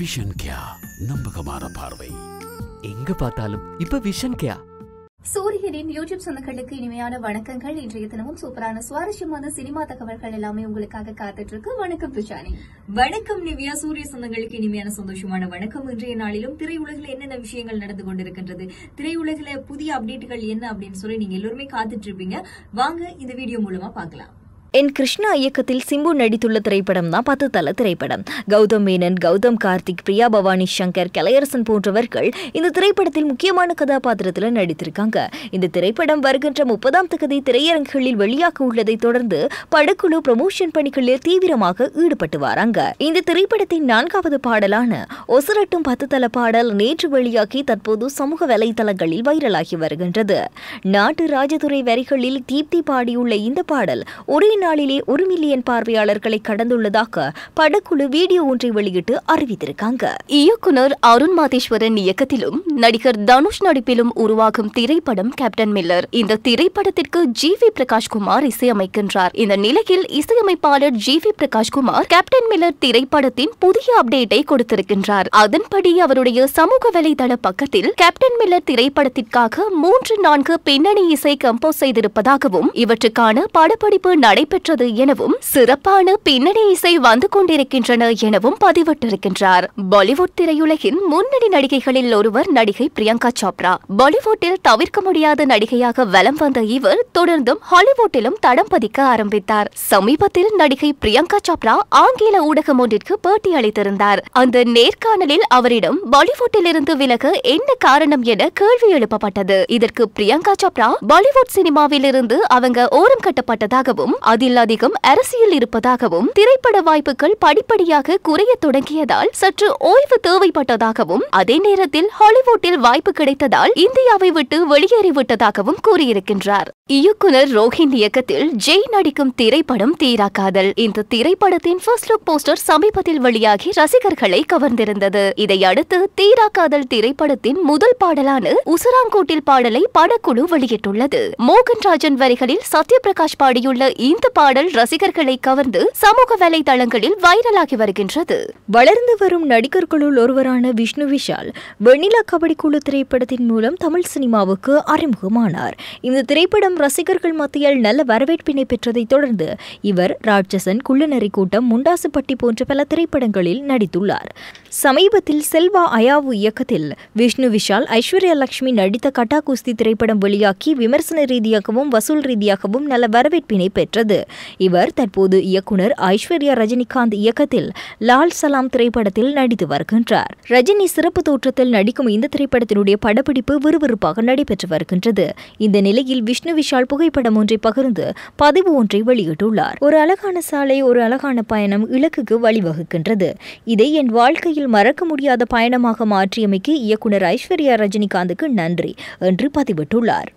vision கியா நம்பகமான பார்வை எங்க பார்த்தாலும் இப்ப விஷன் கியா சூரியனின் யூடியூப் சொந்தங்களுக்கு இனிமையான வணக்கங்கள் இன்றைய தினமும் சூப்பரான சுவாரஸ்யமான சினிமா தகவல்கள் எல்லாமே உங்களுக்காக காத்துட்டு இருக்கு வணக்கம் துஷானி வணக்கம் நிவ்யா சூரிய சொந்தங்களுக்கு இனிமையான சந்தோஷமான வணக்கம் இன்றைய நாளிலும் திரையுலகில் என்னென்ன விஷயங்கள் நடந்து கொண்டிருக்கின்றது திரையுலகில் புதிய அப்டேட்டுகள் என்ன அப்படின்னு சொல்லி நீங்க எல்லோருமே காத்துட்டு இருப்பீங்க வாங்க இந்த வீடியோ மூலமா பாக்கலாம் என் கிருஷ்ணா இயக்கத்தில் சிம்பு நடித்துள்ள திரைப்படம் தான் பத்து தல திரைப்படம் கௌதம் மேனன் கௌதம் கார்த்திக் பிரியா பவானி சங்கர் கலையரசன் போன்றவர்கள் இந்த திரைப்படத்தில் முக்கியமான கதாபாத்திரத்தில் நடித்திருக்காங்க இந்த திரைப்படம் வருகின்ற முப்பதாம் தகுதி திரையரங்குகளில் வெளியாக உள்ளதை தொடர்ந்து படக்குழு ப்ரமோஷன் பணிகளில் தீவிரமாக ஈடுபட்டு வராங்க இந்த திரைப்படத்தின் நான்காவது பாடலான ஒசரட்டும் பத்து தல பாடல் நேற்று வெளியாகி தற்போது சமூக வலைதளங்களில் வைரலாகி வருகின்றது நாட்டு ராஜதுறை வரிகளில் தீப்தி பாடியுள்ள இந்த பாடல் ஒரே நாளிலே ஒரு மில்லியன் பார்வையாளர்களை கடந்துள்ளதாக படக்குழு வீடியோ ஒன்றை வெளியிட்டு அறிவித்திருக்காங்க இயக்குனர் அருண் மாதேஸ்வரன் இயக்கத்திலும் நடிகர் தனுஷ் நடிப்பிலும் உருவாகும் திரைப்படம் கேப்டன் மில்லர் இந்த திரைப்படத்திற்கு ஜி வி பிரகாஷ்குமார் இசையமைக்கின்றார் இந்த நிலையில் இசையமைப்பாளர் G V Prakashkumar captain Miller திரைப்படத்தின் புதிய அப்டேட்டை கொடுத்திருக்கின்றார் அதன்படி அவருடைய சமூக வலைதள பக்கத்தில் கேப்டன் மில்லர் திரைப்படத்திற்காக மூன்று நான்கு பின்னணி இசை கம்போஸ் செய்திருப்பதாகவும் இவற்றுக்கான படப்பிடிப்பு நடைபெற்ற இடம்பெற்றது எனவும் சிறப்பான பின்னணி இசை வந்து கொண்டிருக்கின்றன எனவும் பதிவிட்டிருக்கின்றார் பாலிவுட் திரையுலகின் முன்னணி நடிகைகளில் ஒருவர் நடிகை பிரியங்கா சோப்ரா பாலிவுட்டில் தவிர்க்க முடியாத நடிகையாக வலம் வந்த இவர் தொடர்ந்தும் ஹாலிவுட்டிலும் தடம் பதிக்க ஆரம்பித்தார் சமீபத்தில் நடிகை பிரியங்கா சோப்ரா ஆங்கில ஊடகம் ஒன்றிற்கு பேட்டி அளித்திருந்தார் அந்த நேர்காணலில் அவரிடம் பாலிவுட்டில் இருந்து விலக என்ன காரணம் என கேள்வி எழுப்பப்பட்டது இதற்கு பிரியங்கா சோப்ரா பாலிவுட் சினிமாவில் இருந்து அவங்க ஓரம் கட்டப்பட்டதாகவும் அதில் அதிகம் அரசியல் இருப்பதாகவும் திரைப்பட வாய்ப்புகள் படிப்படியாக குறைய தொடங்கியதால் சற்று ஓய்வு தேவைப்பட்டதாகவும் அதே நேரத்தில் ஹாலிவுட்டில் வாய்ப்பு கிடைத்ததால் இந்தியாவை விட்டு வெளியேறிவிட்டதாகவும் கூறியிருக்கின்றார் இயக்குனர் ரோஹின் இயக்கத்தில் ஜெய் நடிக்கும் திரைப்படம் தீரா காதல் இந்த திரைப்படத்தின் ஃபர்ஸ்ட் லுக் போஸ்டர் சமீபத்தில் வெளியாகி ரசிகர்களை கவர்ந்திருந்தது இதை அடுத்து தீரா காதல் திரைப்படத்தின் முதல் பாடலான உசராங்கோட்டில் பாடலை படக்குழு வெளியிட்டுள்ளது ராஜன் வரிகளில் சத்யபிரகாஷ் பாடியுள்ள இந்த பாடல் ரசிகர்களை கவர்ந்து சமூக வலைதளங்களில் வைரலாகி வருகின்றது வளர்ந்து வரும் நடிகர்களுள் ஒருவரான விஷ்ணு விஷால் வெண்ணிலா கபடி குழு திரைப்படத்தின் மூலம் தமிழ் சினிமாவுக்கு அறிமுகமானார் இந்த திரைப்படம் படம் ரசிகர்கள் மத்தியில் நல்ல வரவேற்பினை பெற்றதைத் தொடர்ந்து இவர் ராட்சசன் குள்ளநரி கூட்டம் முண்டாசுப்பட்டி போன்ற பல திரைப்படங்களில் நடித்துள்ளார் சமீபத்தில் செல்வா அயாவு இயக்கத்தில் விஷ்ணு விஷால் ஐஸ்வர்யா லட்சுமி நடித்த கட்டா குஸ்தி திரைப்படம் வெளியாக்கி விமர்சன ரீதியாகவும் வசூல் ரீதியாகவும் நல்ல வரவேற்பினை பெற்றது இவர் தற்போது இயக்குனர் ஐஸ்வர்யா ரஜினிகாந்த் இயக்கத்தில் லால் சலாம் திரைப்படத்தில் நடித்து வருகின்றார் ரஜினி சிறப்பு தோற்றத்தில் நடிக்கும் இந்த திரைப்படத்தினுடைய படப்பிடிப்பு விறுவிறுப்பாக நடைபெற்று வருகின்றது இந்த நிலையில் விஷ்ணு விஷால் புகைப்படம் ஒன்றை பகிர்ந்து பதிவு ஒன்றை வெளியிட்டுள்ளார் ஒரு அழகான சாலை ஒரு அழகான பயணம் இலக்குக்கு வழிவகுக்கின்றது இதை என் வாழ்க்கையில் மறக்க முடியாத பயணமாக மாற்றியமைக்கு இயக்குனர் ஐஸ்வர்யா ரஜினிகாந்துக்கு நன்றி என்று பதிவிட்டுள்ளார்